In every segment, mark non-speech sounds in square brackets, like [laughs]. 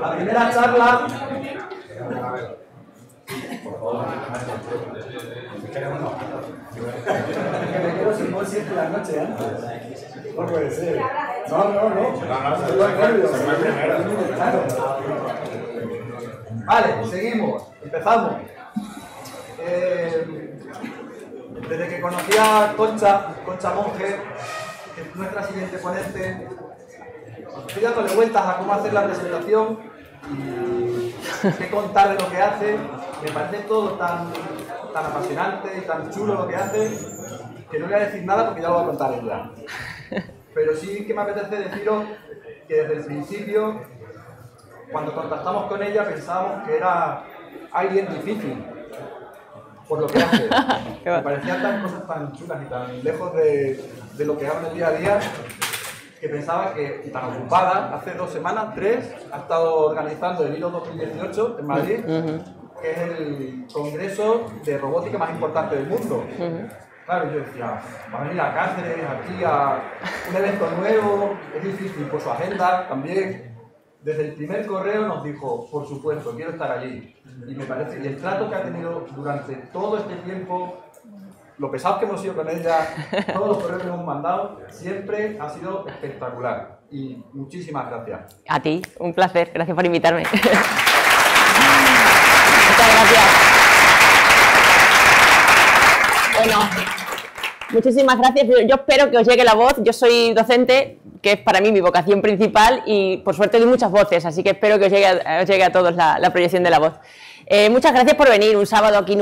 La primera charla. Por favor, me quedo sin voz la noche, ¿eh? No puede ser. No, no, no. Vale, seguimos. Empezamos. Eh, desde que conocí a Concha, Concha Monje, es nuestra siguiente ponente, Estoy dándole vueltas a cómo hacer la presentación y qué contar de lo que hace. Me parece todo tan, tan apasionante y tan chulo lo que hace que no voy a decir nada porque ya lo voy a contar ella. Pero sí que me apetece deciros que desde el principio, cuando contactamos con ella, pensábamos que era alguien difícil por lo que hace. [laughs] me parecían tan cosas tan chulas y tan lejos de, lo que hago el día a día que pensaba que tan ocupada, hace dos semanas, tres, ha estado organizando el ILO 2018 en Madrid, que es el congreso de robótica más importante del mundo. Claro, yo decía, va a venir a Cáceres, aquí a un evento nuevo, es difícil por su agenda también. Desde el primer correo nos dijo, por supuesto, quiero estar allí. Y me parece, y el trato que ha tenido durante todo este tiempo lo pesado que hemos sido con ella, todos los correos que hemos mandado, siempre ha sido espectacular. Y muchísimas gracias. A ti, un placer. Gracias por invitarme. [laughs] Muchas gracias. Bueno, muchísimas gracias. Yo espero que os llegue la voz. Yo soy docente, que es para mí mi vocación principal, y por suerte doy muchas voces, así que espero que os llegue, a, llegue a todos la, la proyección de la voz. Eh, muchas gracias por venir un sábado aquí en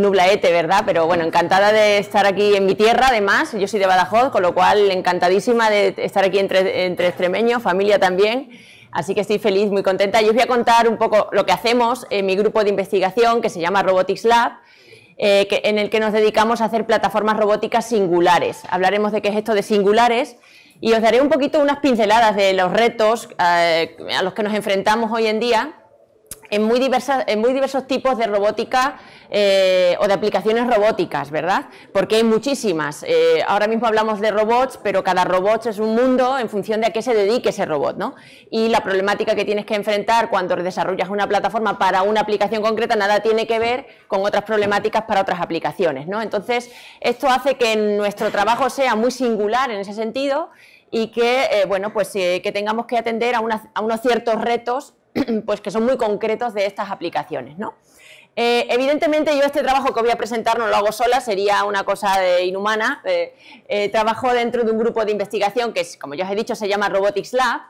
nublaete, ¿verdad? Pero bueno, encantada de estar aquí en mi tierra, además. Yo soy de Badajoz, con lo cual encantadísima de estar aquí entre, entre extremeños, familia también. Así que estoy feliz, muy contenta. Yo os voy a contar un poco lo que hacemos en mi grupo de investigación que se llama Robotics Lab. Eh, en el que nos dedicamos a hacer plataformas robóticas singulares. Hablaremos de qué es esto de singulares y os daré un poquito unas pinceladas de los retos eh, a los que nos enfrentamos hoy en día en muy, diversas, en muy diversos tipos de robótica eh, o de aplicaciones robóticas, ¿verdad? Porque hay muchísimas. Eh, ahora mismo hablamos de robots, pero cada robot es un mundo en función de a qué se dedique ese robot, ¿no? Y la problemática que tienes que enfrentar cuando desarrollas una plataforma para una aplicación concreta nada tiene que ver con otras problemáticas para otras aplicaciones, ¿no? Entonces, esto hace que nuestro trabajo sea muy singular en ese sentido y que, eh, bueno, pues que tengamos que atender a, unos ciertos retos [clears throat] pues que son muy concretos de estas aplicaciones. ¿no? Eh, evidentemente yo este trabajo que voy a presentar no lo hago sola, sería una cosa inhumana. Eh, eh, trabajo dentro de un grupo de investigación que, como ya os he dicho, se llama Robotics Lab.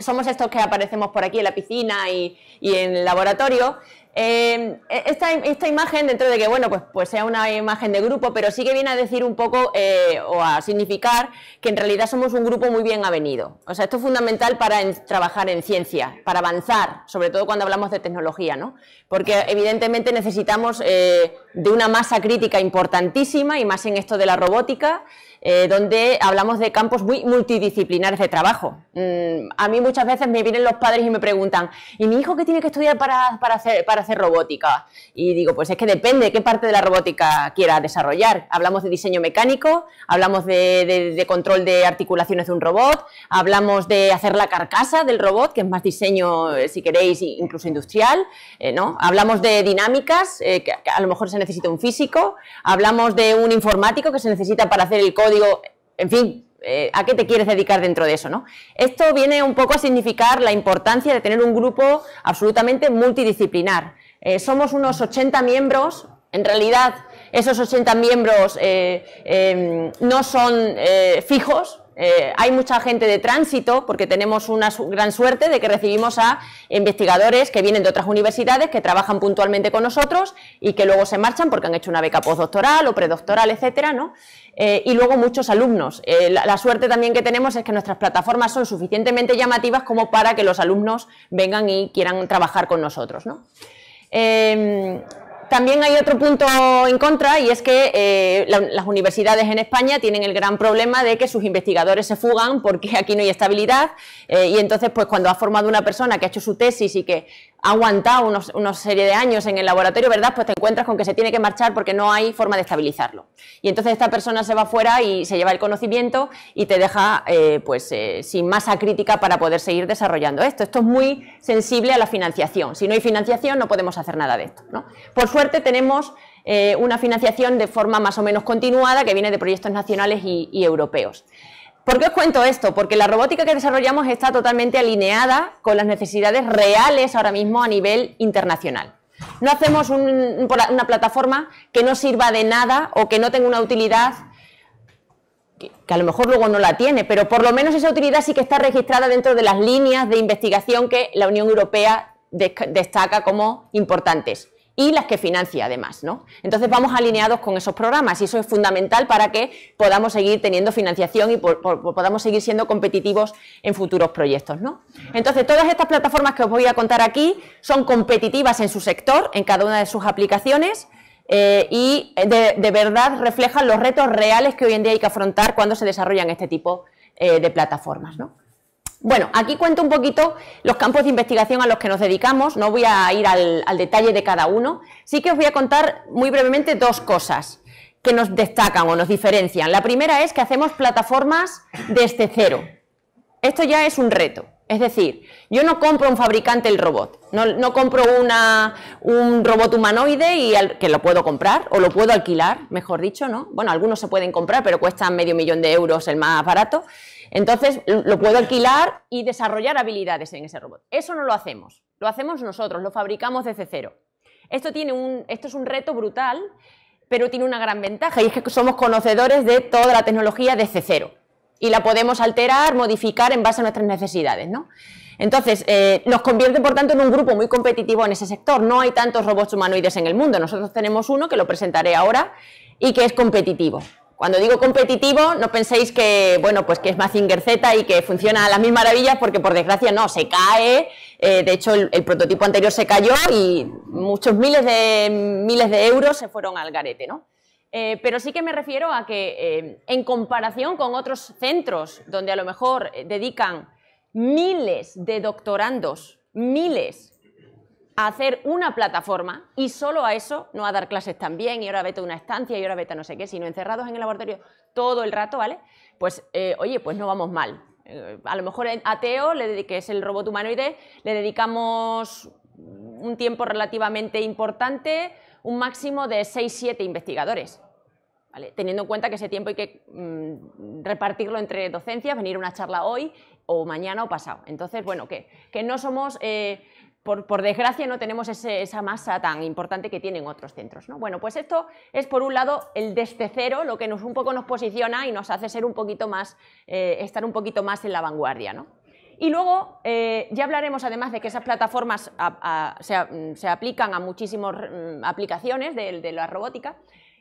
Somos estos que aparecemos por aquí en la piscina y en el laboratorio. Em, e-, esta, imagen, dentro de que bueno, pues, pues sea una imagen de grupo, pero sí que viene a decir un poco eh, o a significar que en realidad somos un grupo muy bien avenido. O sea, esto es fundamental para trabajar en ciencia, para avanzar, sobre todo cuando hablamos de tecnología, ¿no? Porque evidentemente necesitamos eh, de una masa crítica importantísima y más en esto de la robótica. Eh, donde hablamos de campos muy multidisciplinares de trabajo. Mm, a mí muchas veces me vienen los padres y me preguntan, ¿y mi hijo qué tiene que estudiar para, para, hacer, para hacer robótica? Y digo, pues es que depende qué parte de la robótica quiera desarrollar. Hablamos de diseño mecánico, hablamos de, control de articulaciones de un robot, hablamos de hacer la carcasa del robot, que es más diseño, eh, si queréis, incluso industrial, eh, ¿no? Hablamos de dinámicas, que a lo mejor se necesita un físico, hablamos de un informático que se necesita para hacer el código digo, en fin, eh, ¿a qué te quieres dedicar dentro de eso? ¿no? Esto viene un poco a significar la importancia de tener un grupo absolutamente multidisciplinar. Eh, somos unos 80 miembros, en realidad esos 80 miembros eh, em, no son fijos, eh, hay mucha gente de tránsito, porque tenemos una gran suerte de que recibimos a investigadores que vienen de otras universidades, que trabajan puntualmente con nosotros y que luego se marchan porque han hecho una beca postdoctoral o predoctoral, etcétera, eh, y luego muchos alumnos. Eh, la, suerte también que tenemos es que nuestras plataformas son suficientemente llamativas como para que los alumnos vengan y quieran trabajar con nosotros, ¿no? también hay otro punto en contra y es que eh, las universidades en España tienen el gran problema de que sus investigadores se fugan porque aquí no hay estabilidad eh, y entonces pues cuando ha formado una persona que ha hecho su tesis y que ha aguantado una serie de años en el laboratorio, ¿verdad? Pues te encuentras con que se tiene que marchar porque no hay forma de estabilizarlo. Y entonces esta persona se va fuera y se lleva el conocimiento y te deja eh, pues, eh, sin masa crítica para poder seguir desarrollando esto. Esto es muy sensible a la financiación. Si no hay financiación no podemos hacer nada de esto. Por suerte tenemos eh, una financiación de forma más o menos continuada que viene de proyectos nacionales y europeos. ¿Por qué os cuento esto? Porque la robótica que desarrollamos está totalmente alineada con las necesidades reales ahora mismo a nivel internacional. No hacemos una plataforma que no sirva de nada o que no tenga una utilidad que a lo mejor luego no la tiene, pero por lo menos esa utilidad sí que está registrada dentro de las líneas de investigación que la Unión Europea destaca como importantes y las que financia además, ¿no? Entonces vamos alineados con esos programas y eso es fundamental para que podamos seguir teniendo financiación y podamos seguir siendo competitivos en futuros proyectos, ¿no? Entonces todas estas plataformas que os voy a contar aquí son competitivas en su sector, en cada una de sus aplicaciones eh, y eh, de, verdad reflejan los retos reales que hoy en día hay que afrontar cuando se desarrollan este tipo eh, de plataformas, ¿no? Bueno, aquí cuento un poquito los campos de investigación a los que nos dedicamos, no voy a ir al, detalle de cada uno, sí que os voy a contar muy brevemente dos cosas que nos destacan o nos diferencian. La primera es que hacemos plataformas desde cero. Esto ya es un reto. Es decir, yo no compro un fabricante el robot, no, compro un robot humanoide y que lo puedo comprar o lo puedo alquilar, mejor dicho, ¿no? Bueno, algunos se pueden comprar, pero cuestan medio millón de euros el más barato. Entonces, lo puedo alquilar y desarrollar habilidades en ese robot. Eso no lo hacemos, lo hacemos nosotros, lo fabricamos desde cero. Esto, tiene un, esto es un reto brutal, pero tiene una gran ventaja y es que somos conocedores de toda la tecnología desde cero y la podemos alterar, modificar en base a nuestras necesidades, ¿no? Entonces, eh, nos convierte, por tanto, en un grupo muy competitivo en ese sector. No hay tantos robots humanoides en el mundo. Nosotros tenemos uno que lo presentaré ahora y que es competitivo. Cuando digo competitivo, no penséis que, bueno, pues que es Mazinger Z y que funciona a las mil maravillas, porque por desgracia no, se cae. Eh, de hecho, el, prototipo anterior se cayó y muchos miles de, miles de euros se fueron al garete, ¿no? Eh, pero sí que me refiero a que eh, en comparación con otros centros donde a lo mejor dedican miles de doctorandos, miles, a hacer una plataforma y solo a eso, no a dar clases también y ahora vete a una estancia y ahora vete a no sé qué, sino encerrados en el laboratorio todo el rato, ¿vale? Pues, eh, oye, pues no vamos mal. Eh, a lo mejor a Teo, que es el robot humanoide, le dedicamos un tiempo relativamente importante, un máximo de 6-7 investigadores. ¿vale? Teniendo en cuenta que ese tiempo hay que mm, repartirlo entre docencias, venir a una charla hoy o mañana o pasado. Entonces, bueno, que, que no somos eh, por, desgracia no tenemos esa masa tan importante que tienen otros centros. Bueno, pues esto es por un lado el desde cero, lo que nos un poco nos posiciona y nos hace ser un poquito más, eh, estar un poquito más en la vanguardia. Y luego eh, ya hablaremos además de que esas plataformas se, aplican a muchísimas mm, aplicaciones de, de la robótica.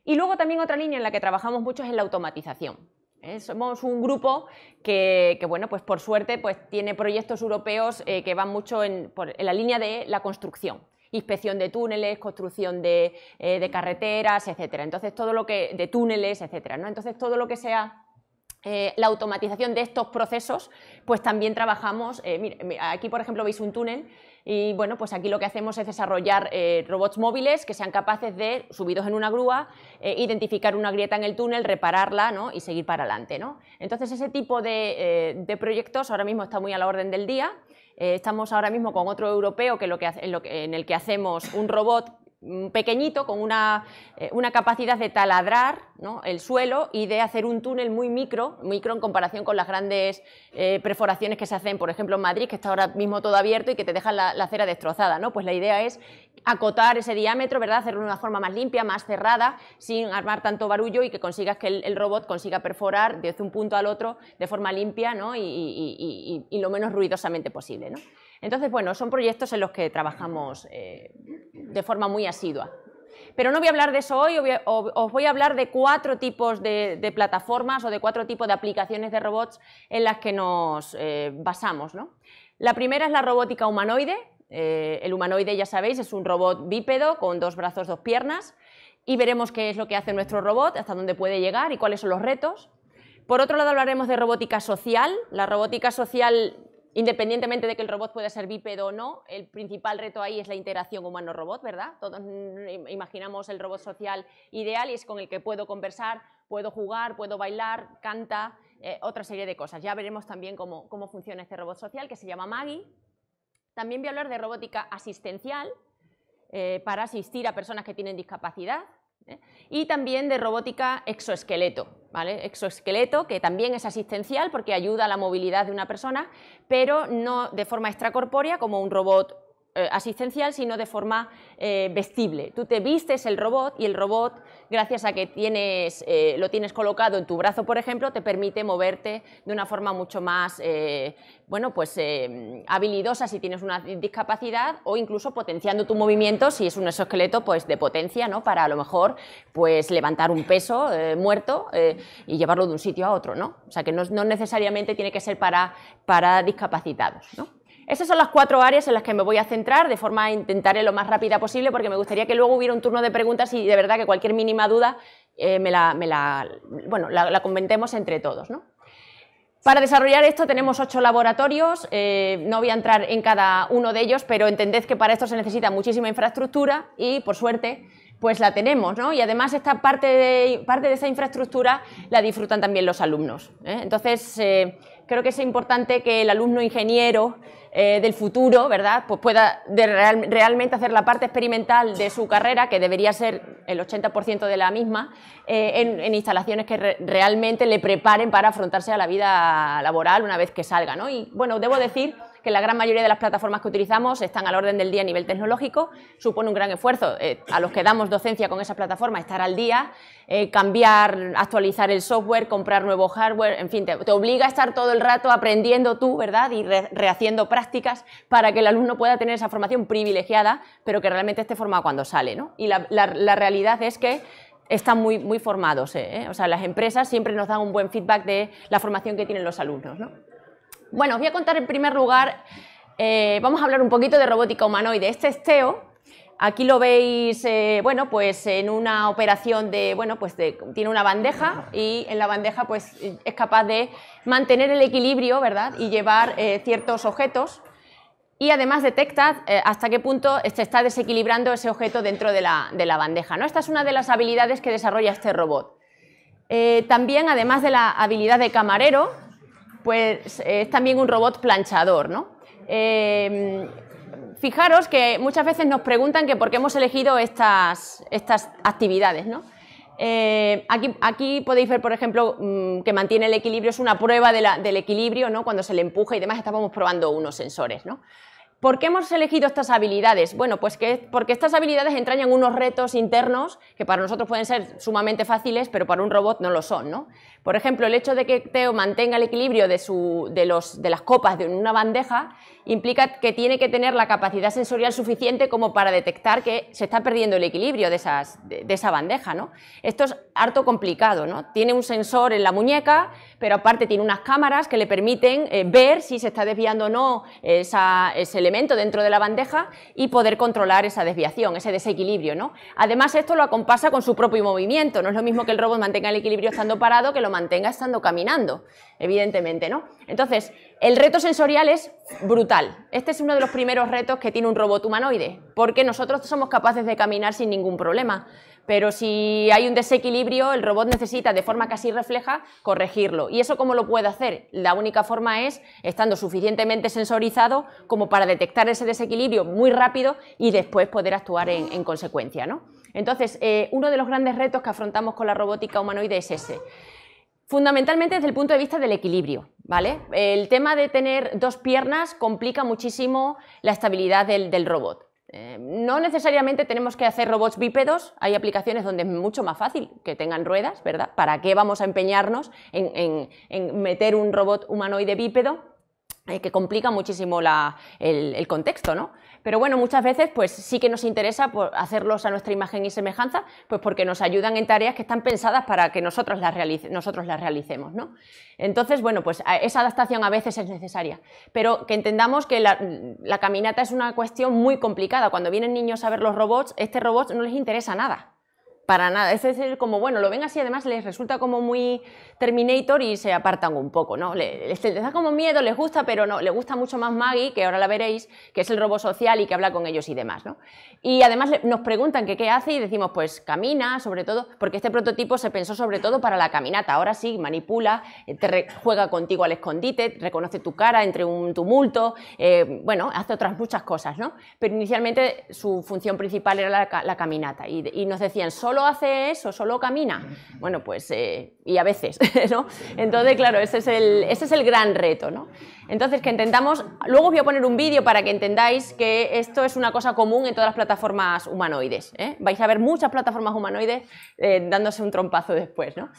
Y luego también otra línea en la que trabajamos mucho es en la automatización. ¿eh? somos un grupo que, bueno, pues por suerte pues tiene proyectos europeos eh, que van mucho en, la línea de la construcción inspección de túneles, construcción de, eh, carreteras, etcétera. Entonces, todo lo que. de túneles, etcétera. Entonces, todo lo que sea. la automatización de estos procesos, pues también trabajamos. aquí, por ejemplo, veis un túnel y bueno, pues aquí lo que hacemos es desarrollar eh, robots móviles que sean capaces de, subidos en una grúa, eh, identificar una grieta en el túnel, repararla ¿no? y seguir para adelante. Entonces, ese tipo eh, de, proyectos ahora mismo está muy a la orden del día. estamos ahora mismo con otro europeo que, en, el que hacemos un robot pequeñito con eh, una, capacidad de taladrar el suelo y de hacer un túnel muy micro, micro en comparación con las grandes eh, perforaciones que se hacen, por ejemplo, en Madrid, que está ahora mismo todo abierto y que te dejan la, acera destrozada. ¿no? Pues la idea es acotar ese diámetro, ¿verdad? hacerlo de una forma más limpia, más cerrada, sin armar tanto barullo y que consigas que el, robot consiga perforar desde un punto al otro de forma limpia y, lo menos ruidosamente posible. Entonces, bueno, son proyectos en los que trabajamos eh, de forma muy asidua. Pero no voy a hablar de eso hoy, os voy a hablar de cuatro tipos de, plataformas o de cuatro tipos de aplicaciones de robots en las que nos eh, basamos. La primera es la robótica humanoide. Eh, el humanoide, ya sabéis, es un robot bípedo con dos brazos, dos piernas. Y veremos qué es lo que hace nuestro robot, hasta dónde puede llegar y cuáles son los retos. Por otro lado, hablaremos de robótica social. La robótica social Independientemente de que el robot pueda ser bípedo o no, el principal reto ahí es la interacción humano-robot, ¿verdad? Todos mm, imaginamos el robot social ideal y es con el que puedo conversar, puedo jugar, puedo bailar, canta, eh, otra serie de cosas. Ya veremos también cómo, funciona este robot social que se llama Maggie. También voy a hablar de robótica asistencial eh, para asistir a personas que tienen discapacidad ¿eh? y también de robótica exoesqueleto, ¿vale? Exoesqueleto, que también es asistencial porque ayuda a la movilidad de una persona, pero no de forma extracorpórea como un robot eh, asistencial, sino de forma eh, vestible. Tú te vistes el robot y el robot, gracias a que tienes, eh, lo tienes colocado en tu brazo, por ejemplo, te permite moverte de una forma mucho más bueno, pues, habilidosa si tienes una discapacidad o incluso potenciando tu movimiento, si es un exoesqueleto pues, de potencia, ¿no? para a lo mejor pues, levantar un peso muerto y llevarlo de un sitio a otro. ¿no? O sea que no, no necesariamente tiene que ser para, para discapacitados. ¿no? Esas son las cuatro áreas en las que me voy a centrar, de forma a intentaré lo más rápida posible, porque me gustaría que luego hubiera un turno de preguntas y de verdad que cualquier mínima duda eh, me, la, comentemos entre todos. Para desarrollar esto tenemos ocho laboratorios, eh, no voy a entrar en cada uno de ellos, pero entended que para esto se necesita muchísima infraestructura y, por suerte, pues la tenemos, Y además esta parte de, parte de esa infraestructura la disfrutan también los alumnos. ¿eh? Entonces, creo que es importante que el alumno ingeniero eh, del futuro, ¿verdad? Pues pueda realmente hacer la parte experimental de su carrera, que debería ser el 80% de la misma, eh, en, instalaciones que realmente le preparen para afrontarse a la vida laboral una vez que salga, ¿no? Y bueno, debo decir que la gran mayoría de las plataformas que utilizamos están al orden del día a nivel tecnológico, supone un gran esfuerzo eh, a los que damos docencia con esa plataforma, estar al día, eh, cambiar, actualizar el software, comprar nuevo hardware, en fin, te, obliga a estar todo el rato aprendiendo tú, ¿verdad? Y rehaciendo prácticas para que el alumno pueda tener esa formación privilegiada, pero que realmente esté formado cuando sale, ¿no? Y la, realidad es que están muy, muy formados. Eh, o sea, las empresas siempre nos dan un buen feedback de la formación que tienen los alumnos. ¿no? Bueno, os voy a contar en primer lugar, eh, vamos a hablar un poquito de robótica humanoide. Este es Aquí lo veis, eh, bueno, pues en una operación de, bueno, pues tiene una bandeja y en la bandeja pues es capaz de mantener el equilibrio, ¿verdad? Y llevar eh, ciertos objetos y además detecta hasta qué punto se está desequilibrando ese objeto dentro de la, de la, bandeja. ¿no? Esta es una de las habilidades que desarrolla este robot. también, además de la habilidad de camarero, pues eh, es también un robot planchador, ¿no? Em, fijaros que muchas veces nos preguntan que por qué hemos elegido estas, estas actividades, ¿no? Eh, aquí, aquí, podéis ver, por ejemplo, mm, que mantiene el equilibrio, es una prueba del equilibrio, ¿no? Cuando se le empuja y demás, estábamos probando unos sensores, ¿no? ¿Por qué hemos elegido estas habilidades? Bueno, pues porque estas habilidades entrañan unos retos internos que para nosotros pueden ser sumamente fáciles, pero para un robot no lo son, ¿no? Por ejemplo, el hecho de que Teo mantenga el equilibrio de, los, de las copas de una bandeja implica que tiene que tener la capacidad sensorial suficiente como para detectar que se está perdiendo el equilibrio de, esas, de, esa bandeja. ¿no? Esto es harto complicado. ¿no? Tiene un sensor en la muñeca, pero aparte tiene unas cámaras que le permiten eh, ver si se está desviando o no ese elemento dentro de la bandeja y poder controlar esa desviación, ese desequilibrio. ¿no? Además, esto lo acompasa con su propio movimiento. No es lo mismo que el robot mantenga el equilibrio estando parado que lo mantenga estando caminando, evidentemente, ¿no? Entonces, el reto sensorial es brutal. Este es uno de los primeros retos que tiene un robot humanoide, porque nosotros somos capaces de caminar sin ningún problema, pero si hay un desequilibrio, el robot necesita de forma casi refleja corregirlo. ¿Y eso cómo lo puede hacer? La única forma es estando suficientemente sensorizado como para detectar ese desequilibrio muy rápido y después poder actuar en, consecuencia, ¿no? Entonces, eh, uno de los grandes retos que afrontamos con la robótica humanoide es ese. Fundamentalmente desde el punto de vista del equilibrio, ¿vale? El tema de tener dos piernas complica muchísimo la estabilidad del, robot. Eh, no necesariamente tenemos que hacer robots bípedos, hay aplicaciones donde es mucho más fácil que tengan ruedas, ¿verdad? ¿Para qué vamos a empeñarnos en, meter un robot humanoide bípedo? Eh, que complica muchísimo el, el, contexto, ¿no? Pero bueno, muchas veces pues sí que nos interesa pues, hacerlos a nuestra imagen y semejanza, pues porque nos ayudan en tareas que están pensadas para que nosotros las, las realicemos, Entonces, bueno, pues esa adaptación a veces es necesaria, pero que entendamos que la, la caminata es una cuestión muy complicada. Cuando vienen niños a ver los robots, este robot no les interesa nada. Para nada, es decir, como bueno, lo ven así, además les resulta como muy Terminator y se apartan un poco, ¿no? Les, da como miedo, les gusta, pero no, le gusta mucho más Maggie, que ahora la veréis, que es el robo social y que habla con ellos y demás, ¿no? Y además nos preguntan que qué hace y decimos, pues camina, sobre todo, porque este prototipo se pensó sobre todo para la caminata, ahora sí, manipula, eh, juega contigo al escondite, reconoce tu cara entre un tumulto, eh, bueno, hace otras muchas cosas, ¿no? Pero inicialmente su función principal era la, caminata y, y nos decían, solo solo hace eso, solo camina. Bueno, pues, eh, y a veces, [laughs] ¿no? Entonces, claro, ese es el, ese es el gran reto, ¿no? Entonces, que intentamos, luego voy a poner un vídeo para que entendáis que esto es una cosa común en todas las plataformas humanoides. ¿eh? Vais a ver muchas plataformas humanoides eh, dándose un trompazo después, ¿no?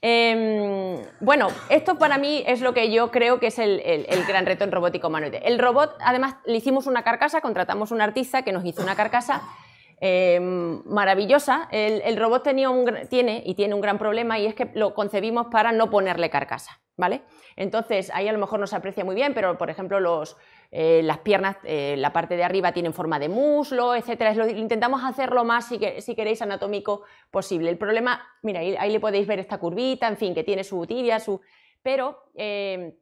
Em, bueno, esto para mí es lo que yo creo que es el, gran reto en robótico humanoide. El robot, además, le hicimos una carcasa, contratamos a un artista que nos hizo una carcasa Em, maravillosa. El, robot tiene y tiene un gran problema y es que lo concebimos para no ponerle carcasa, ¿vale? Entonces ahí a lo mejor no se aprecia muy bien, pero por ejemplo los, eh, las piernas, eh, la parte de arriba tienen forma de muslo, etcétera. intentamos hacerlo más, si, si, queréis, anatómico posible. El problema, mira, ahí, le podéis ver esta curvita, en fin, que tiene su tibia, su... Pero em,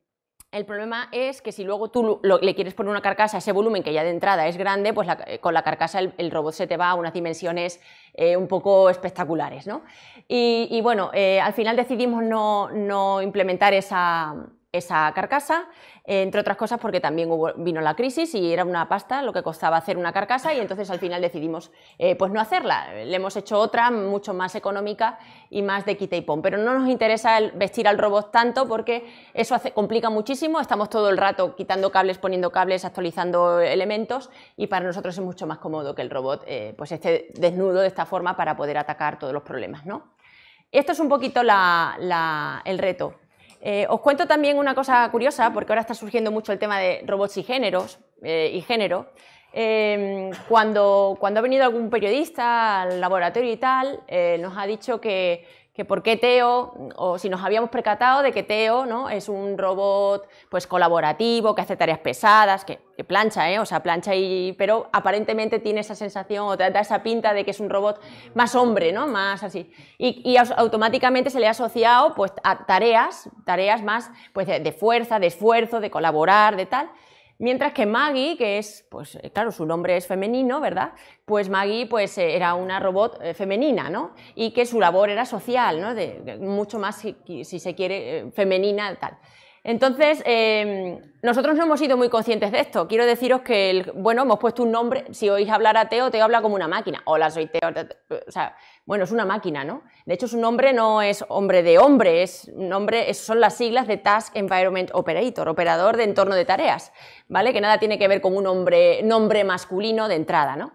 el problema es que si luego tú le quieres poner una carcasa a ese volumen que ya de entrada es grande, pues eh, con la carcasa el, robot se te va a unas dimensiones eh, un poco espectaculares. ¿no? Y, bueno, eh, al final decidimos no, no implementar esa, esa carcasa, eh, entre otras cosas porque también vino la crisis y era una pasta lo que costaba hacer una carcasa y entonces al final decidimos eh, pues no hacerla, le hemos hecho otra mucho más económica y más de quita y pon, pero no nos interesa vestir al robot tanto porque eso complica muchísimo, estamos todo el rato quitando cables, poniendo cables, actualizando elementos y para nosotros es mucho más cómodo que el robot eh, pues esté desnudo de esta forma para poder atacar todos los problemas, Esto es un poquito el reto. Eh, os cuento también una cosa curiosa, porque ahora está surgiendo mucho el tema de robots y géneros eh, y género. Em, cuando, cuando ha venido algún periodista al laboratorio y tal, eh, nos ha dicho que, que por qué Teo, o si nos habíamos percatado de que Teo ¿no? es un robot pues, colaborativo, que hace tareas pesadas, que, plancha, ¿eh? o sea, plancha y. pero aparentemente tiene esa sensación o da esa pinta de que es un robot más hombre, ¿no? Más así. Y, automáticamente se le ha asociado pues, a tareas, tareas más pues, de fuerza, de esfuerzo, de colaborar, de tal. Mientras que Maggie, que es, pues eh, claro, su nombre es femenino, ¿verdad? Pues Maggie pues, eh, era una robot eh, femenina, ¿no? Y que su labor era social, ¿no? De, mucho más, si, se quiere, femenina, tal. Entonces, em, nosotros no hemos sido muy conscientes de esto. Quiero deciros que, bueno, hemos puesto un nombre, si oís hablar a Teo, Teo habla como una máquina. Hola, soy Teo bueno, es una máquina, ¿no? De hecho, su nombre no es hombre de hombre, es nombre, son las siglas de Task Environment Operator, operador de entorno de tareas, ¿vale? Que nada tiene que ver con un hombre, nombre masculino de entrada, ¿no?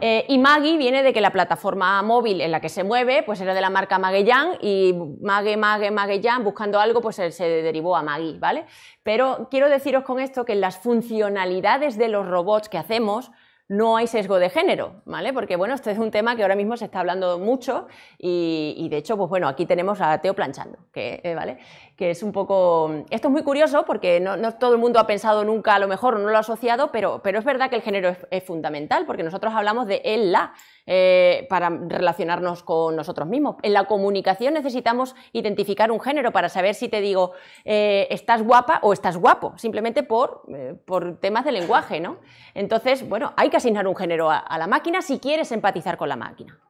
Eh, y Maggie viene de que la plataforma móvil en la que se mueve, pues era de la marca Magellan y Mague, Mague, Magellan, buscando algo, pues se derivó a Maggie, ¿vale? Pero quiero deciros con esto que las funcionalidades de los robots que hacemos, no hay sesgo de género, ¿vale? Porque bueno, este es un tema que ahora mismo se está hablando mucho y, de hecho, pues bueno, aquí tenemos a Teo planchando, que, eh, ¿vale? que es un poco... Esto es muy curioso porque no, todo el mundo ha pensado nunca, a lo mejor no lo ha asociado, pero, pero es verdad que el género es, fundamental porque nosotros hablamos de él, la, eh, para relacionarnos con nosotros mismos. En la comunicación necesitamos identificar un género para saber si te digo eh, estás guapa o estás guapo, simplemente por, eh, por temas de lenguaje, ¿no? Entonces, bueno, hay que asignar un género a, a la máquina si quieres empatizar con la máquina.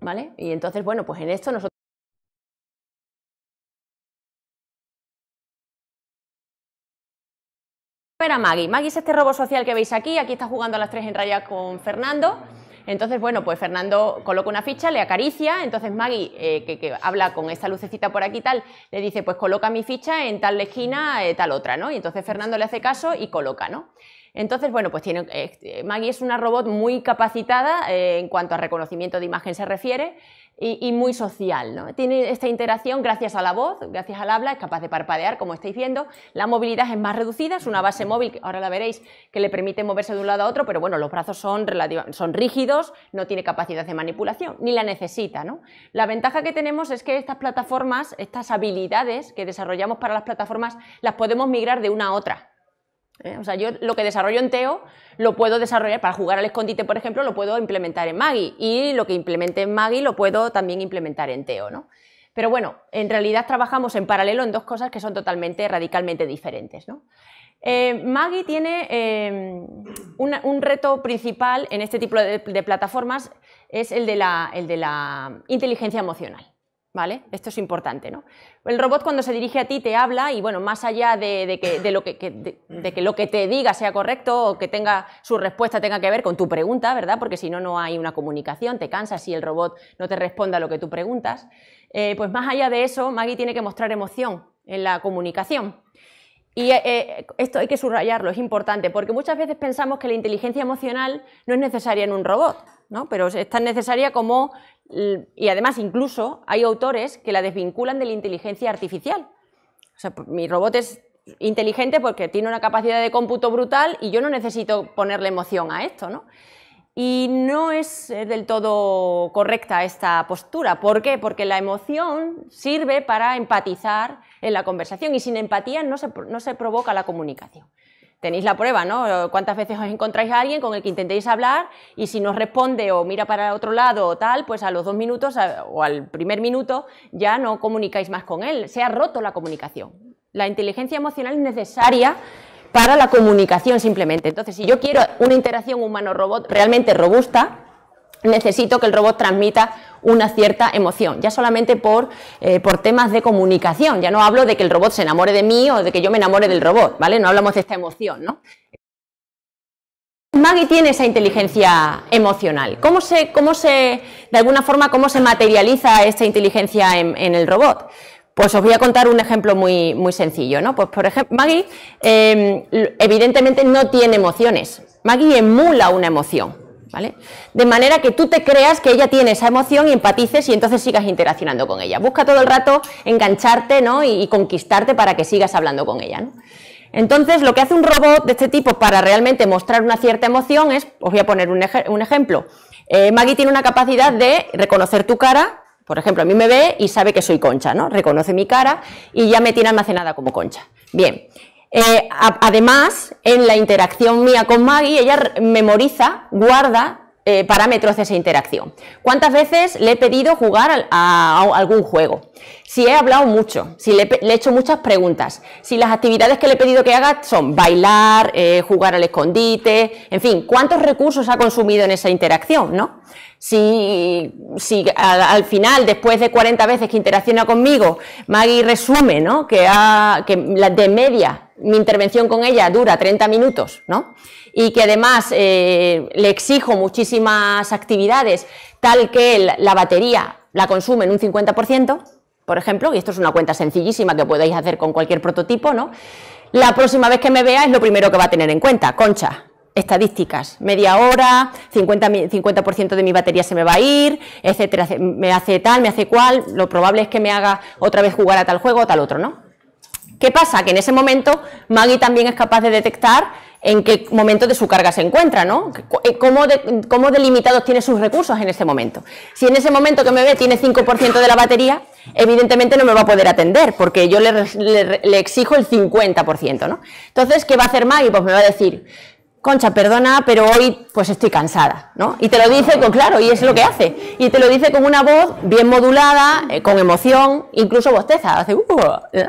¿Vale? Y entonces, bueno, pues en esto nosotros... era Maggie. Maggie es este robo social que veis aquí, aquí está jugando a las tres en raya con Fernando. Entonces, bueno, pues Fernando coloca una ficha, le acaricia, entonces Maggie, eh, que, habla con esta lucecita por aquí tal, le dice, pues coloca mi ficha en tal esquina, eh, tal otra, ¿no? Y entonces Fernando le hace caso y coloca, ¿no? Entonces, bueno, pues tiene, eh, Maggie es una robot muy capacitada eh, en cuanto a reconocimiento de imagen se refiere y, muy social. ¿no? Tiene esta interacción gracias a la voz, gracias al habla, es capaz de parpadear, como estáis viendo. La movilidad es más reducida, es una base móvil, ahora la veréis, que le permite moverse de un lado a otro, pero bueno, los brazos son, son rígidos, no tiene capacidad de manipulación, ni la necesita. La ventaja que tenemos es que estas plataformas, estas habilidades que desarrollamos para las plataformas, las podemos migrar de una a otra. ¿eh? O sea, yo lo que desarrollo en Teo lo puedo desarrollar para jugar al escondite, por ejemplo, lo puedo implementar en Maggie y lo que implemente en Maggie lo puedo también implementar en Teo, ¿no? Pero bueno, en realidad trabajamos en paralelo en dos cosas que son totalmente, radicalmente diferentes, ¿no? Eh, tiene em, un reto principal en este tipo de, plataformas, es el de la inteligencia emocional. Esto es importante, El robot cuando se dirige a ti te habla y, bueno, más allá de, que, lo que, te diga sea correcto o que tenga su respuesta tenga que ver con tu pregunta, Porque si no, no hay una comunicación, te cansas si el robot no te responde a lo que tú preguntas. Eh, pues más allá de eso, Maggie tiene que mostrar emoción en la comunicación. Y eh, eh, esto hay que subrayarlo, es importante, porque muchas veces pensamos que la inteligencia emocional no es necesaria en un robot pero es tan necesaria como, y además incluso hay autores que la desvinculan de la inteligencia artificial. Pues, mi robot es inteligente porque tiene una capacidad de cómputo brutal y yo no necesito ponerle emoción a esto. ¿no? Y no es eh, del todo correcta esta postura. ¿Por qué? Porque la emoción sirve para empatizar en la conversación y sin empatía no se provoca la comunicación tenéis la prueba, ¿no? ¿Cuántas veces os encontráis a alguien con el que intentéis hablar y si no responde o mira para otro lado o tal, pues a los dos minutos o al primer minuto ya no comunicáis más con él? Se ha roto la comunicación. La inteligencia emocional es necesaria para la comunicación simplemente. Entonces, si yo quiero una interacción humano-robot realmente robusta, necesito que el robot transmita una cierta emoción, ya solamente por, eh, por temas de comunicación, ya no hablo de que el robot se enamore de mí o de que yo me enamore del robot, ¿vale? No hablamos de esta emoción, ¿no? Maggie tiene esa inteligencia emocional. ¿Cómo se, cómo se, de alguna forma, cómo se materializa esta inteligencia en, el robot? Pues os voy a contar un ejemplo muy, muy sencillo, ¿no? Pues por ejemplo, Maggie eh, evidentemente no tiene emociones. Maggie emula una emoción. De manera que tú te creas que ella tiene esa emoción y empatices y entonces sigas interaccionando con ella. Busca todo el rato engancharte ¿no? y, conquistarte para que sigas hablando con ella. Entonces, lo que hace un robot de este tipo para realmente mostrar una cierta emoción es, os voy a poner un, ejemplo. Eh, Maggie tiene una capacidad de reconocer tu cara, por ejemplo, a mí me ve y sabe que soy concha, ¿no? Reconoce mi cara y ya me tiene almacenada como concha. Bien, eh, además, en la interacción mía con Maggie, ella memoriza, guarda eh, parámetros de esa interacción. ¿Cuántas veces le he pedido jugar a, algún juego? Si he hablado mucho, si le, he hecho muchas preguntas, si las actividades que le he pedido que haga son bailar, eh, jugar al escondite, en fin, ¿cuántos recursos ha consumido en esa interacción? ¿no? Si, al, final, después de 40 veces que interacciona conmigo, Maggie resume, ¿no? Que, de media mi intervención con ella dura 30 minutos, ¿no? Y que además eh, le exijo muchísimas actividades, tal que la, la batería la consume en un 50%, por ejemplo, y esto es una cuenta sencillísima que podéis hacer con cualquier prototipo, ¿no? La próxima vez que me vea es lo primero que va a tener en cuenta, concha, estadísticas, media hora, 50%, 50 de mi batería se me va a ir, etcétera, me hace tal, me hace cual, lo probable es que me haga otra vez jugar a tal juego o tal otro, ¿no? ¿Qué pasa? Que en ese momento Maggie también es capaz de detectar en qué momento de su carga se encuentra, ¿no? Eh, ¿Cómo, delimitados tiene sus recursos en ese momento? Si en ese momento que me ve tiene 5% de la batería, evidentemente no me va a poder atender, porque yo le, le exijo el 50%, ¿no? Entonces, ¿qué va a hacer Maggie? Pues me va a decir, Concha, perdona, pero hoy pues estoy cansada, ¿no? Y te lo dice con claro, y es lo que hace. Y te lo dice con una voz bien modulada, eh, con emoción, incluso bosteza, hace uh, ¿eh?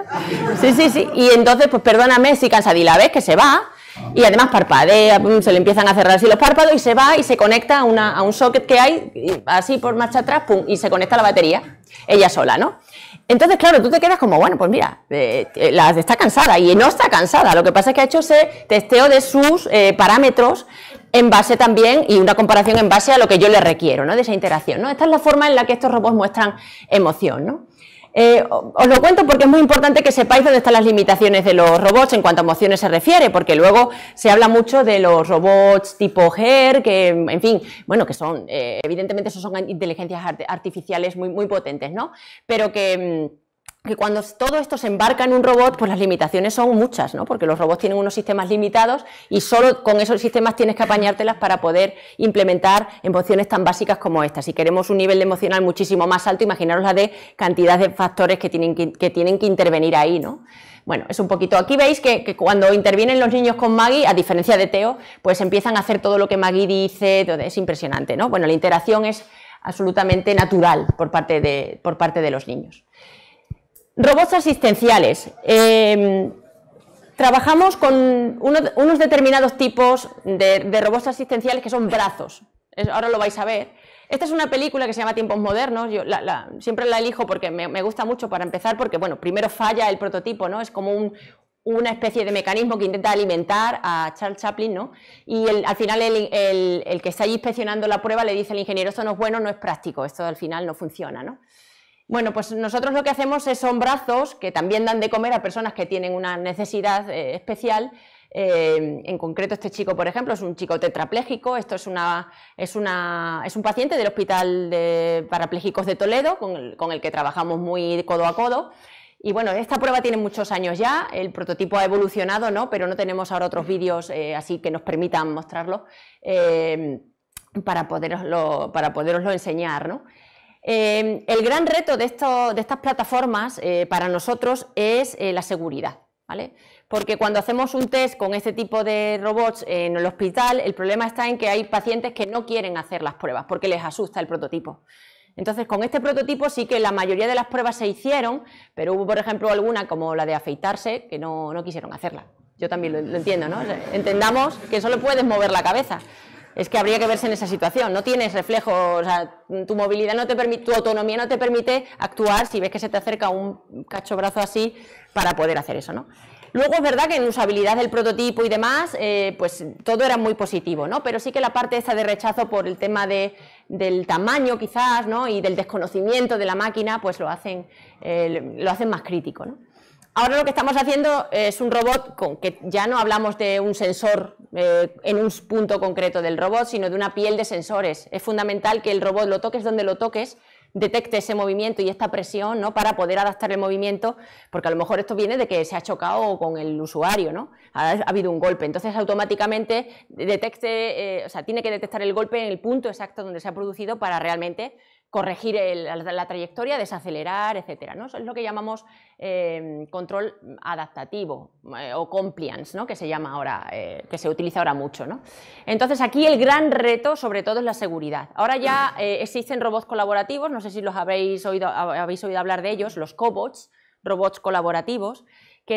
Sí, sí, sí. Y entonces, pues perdóname, si cansada. Y la ves que se va, y además parpadea, mm, se le empiezan a cerrar así los párpados y se va y se conecta a, a un socket que hay, así por marcha atrás, pum, y se conecta a la batería, ella sola, ¿no? Entonces, claro, tú te quedas como, bueno, pues mira, eh, eh, está cansada y no está cansada. Lo que pasa es que ha hecho ese testeo de sus eh, parámetros en base también y una comparación en base a lo que yo le requiero, ¿no? De esa interacción, ¿no? Esta es la forma en la que estos robots muestran emoción, ¿no? Eh, os lo cuento porque es muy importante que sepáis dónde están las limitaciones de los robots en cuanto a emociones se refiere, porque luego se habla mucho de los robots tipo HER, que, en fin, bueno, que son, eh, evidentemente, esos son inteligencias artificiales muy, muy potentes, ¿no? Pero que mm, que cuando todo esto se embarca en un robot, pues las limitaciones son muchas, ¿no? Porque los robots tienen unos sistemas limitados y solo con esos sistemas tienes que apañártelas para poder implementar emociones tan básicas como estas. Si queremos un nivel emocional muchísimo más alto, imaginaros la de cantidad de factores que tienen que, intervenir ahí, ¿no? Bueno, es un poquito. Aquí veis que, cuando intervienen los niños con Maggie, a diferencia de Teo, pues empiezan a hacer todo lo que Maggie dice, es impresionante, ¿no? Bueno, la interacción es absolutamente natural por parte de los niños. Robots asistenciales. Em, trabajamos con unos determinados tipos de, robots asistenciales que son brazos. ahora lo vais a ver. Esta es una película que se llama Tiempos Modernos. Yo siempre la elijo porque me, gusta mucho para empezar, porque bueno, primero falla el prototipo, ¿no? Es como una especie de mecanismo que intenta alimentar a Charles Chaplin, ¿no? Y al final el, que está inspeccionando la prueba le dice al ingeniero, esto no es bueno, no es práctico, esto al final no funciona, ¿no? Bueno, pues nosotros lo que hacemos es, son brazos que también dan de comer a personas que tienen una necesidad eh, especial. Eh, en concreto, este chico, por ejemplo, es un chico tetrapléjico. Esto es, una, es, un paciente del Hospital de Parapléjicos de Toledo, con el, que trabajamos muy codo a codo. Y bueno, esta prueba tiene muchos años ya, el prototipo ha evolucionado, ¿no? Pero no tenemos ahora otros vídeos eh, así que nos permitan mostrarlo para, poderoslo, para poderoslo enseñar, ¿no? Em, el gran reto de, estas plataformas eh, para nosotros es eh, la seguridad. ¿Vale? Porque cuando hacemos un test con este tipo de robots eh, en el hospital, el problema está en que hay pacientes que no quieren hacer las pruebas porque les asusta el prototipo. Entonces, con este prototipo sí que la mayoría de las pruebas se hicieron, pero hubo, por ejemplo, alguna como la de afeitarse que no, no quisieron hacerla. Yo también lo, entiendo, ¿no? entendamos que solo puedes mover la cabeza. Es que habría que verse en esa situación. No tienes reflejo, o sea, tu movilidad no te permite, tu autonomía no te permite actuar si ves que se te acerca un cachobrazo así para poder hacer eso, ¿no? Luego es verdad que en usabilidad del prototipo y demás, eh, pues todo era muy positivo, ¿no? Pero sí que la parte esa de rechazo por el tema del tamaño quizás, ¿no? Y del desconocimiento de la máquina, pues lo hacen, eh, lo hacen más crítico, ¿no? Ahora lo que estamos haciendo es un robot con que ya no hablamos de un sensor eh, en un punto concreto del robot, sino de una piel de sensores. Es fundamental que el robot lo toques donde lo toques, detecte ese movimiento y esta presión, ¿no? Para poder adaptar el movimiento, porque a lo mejor esto viene de que se ha chocado con el usuario, ¿no? Ha, habido un golpe, entonces automáticamente detecte, eh, o sea, tiene que detectar el golpe en el punto exacto donde se ha producido para realmente corregir la, trayectoria, desacelerar, etcétera. ¿no? es lo que llamamos em, control adaptativo eh, o compliance, ¿no? que se llama ahora, eh, que se utiliza ahora mucho. Entonces aquí el gran reto, sobre todo, es la seguridad. Ahora ya eh, existen robots colaborativos, no sé si los habéis oído, habéis oído hablar de ellos, los cobots, robots colaborativos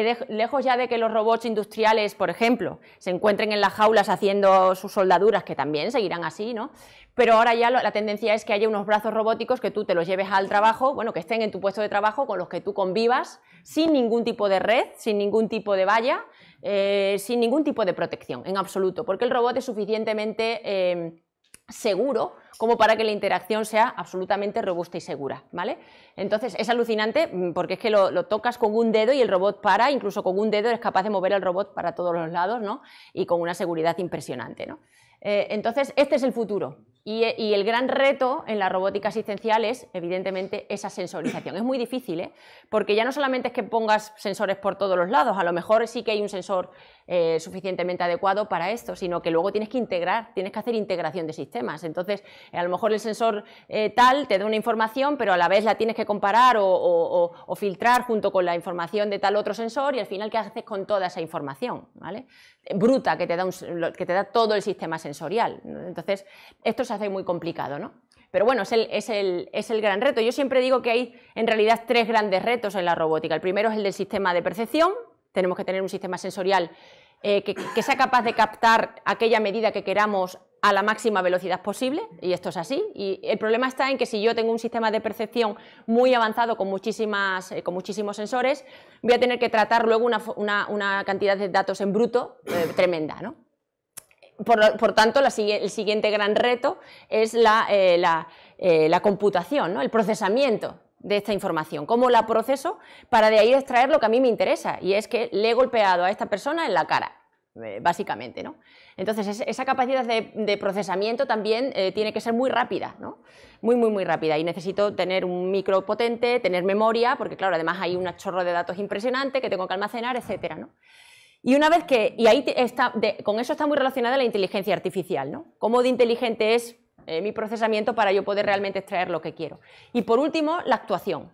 que lejos ya de que los robots industriales, por ejemplo, se encuentren en las jaulas haciendo sus soldaduras, que también seguirán así, ¿no? Pero ahora ya la tendencia es que haya unos brazos robóticos que tú te los lleves al trabajo, bueno, que estén en tu puesto de trabajo, con los que tú convivas, sin ningún tipo de red, sin ningún tipo de valla, eh, sin ningún tipo de protección, en absoluto, porque el robot es suficientemente... Eh, seguro como para que la interacción sea absolutamente robusta y segura, ¿vale? Entonces es alucinante mm, porque es que lo, tocas con un dedo y el robot para, incluso con un dedo eres capaz de mover el robot para todos los lados, ¿no? Y con una seguridad impresionante, ¿no? Eh, entonces este es el futuro y, eh, y, el gran reto en la robótica asistencial es evidentemente esa sensorización. Es muy difícil, ¿eh? Porque ya no solamente es que pongas sensores por todos los lados, a lo mejor sí que hay un sensor eh, suficientemente adecuado para esto, sino que luego tienes que integrar, tienes que hacer integración de sistemas. Entonces, eh, a lo mejor el sensor eh, tal te da una información, pero a la vez la tienes que comparar o, filtrar junto con la información de tal otro sensor y al final, ¿qué haces con toda esa información? Bruta que te, da que te da todo el sistema sensorial. Entonces, esto se hace muy complicado, Pero bueno, es el, es el, gran reto. Yo siempre digo que hay en realidad tres grandes retos en la robótica. El primero es el del sistema de percepción, tenemos que tener un sistema sensorial eh, que, sea capaz de captar aquella medida que queramos a la máxima velocidad posible, y esto es así. Y el problema está en que si yo tengo un sistema de percepción muy avanzado con, muchísimas, eh, con muchísimos sensores, voy a tener que tratar luego una, cantidad de datos en bruto eh, tremenda. Por, tanto, el siguiente gran reto es la, computación, el procesamiento de esta información, cómo la proceso para de ahí extraer lo que a mí me interesa, y es que le he golpeado a esta persona en la cara, eh, básicamente, ¿no? Entonces, esa capacidad de, procesamiento también eh, tiene que ser muy rápida, ¿no? Muy, muy, muy rápida. Y necesito tener un micro potente, tener memoria, porque claro, además hay un chorro de datos impresionante que tengo que almacenar, etcétera, ¿no? Y una vez que, y ahí está, con eso está muy relacionada la inteligencia artificial, ¿no? Cómo de inteligente es eh, mi procesamiento para yo poder realmente extraer lo que quiero. Y por último, la actuación.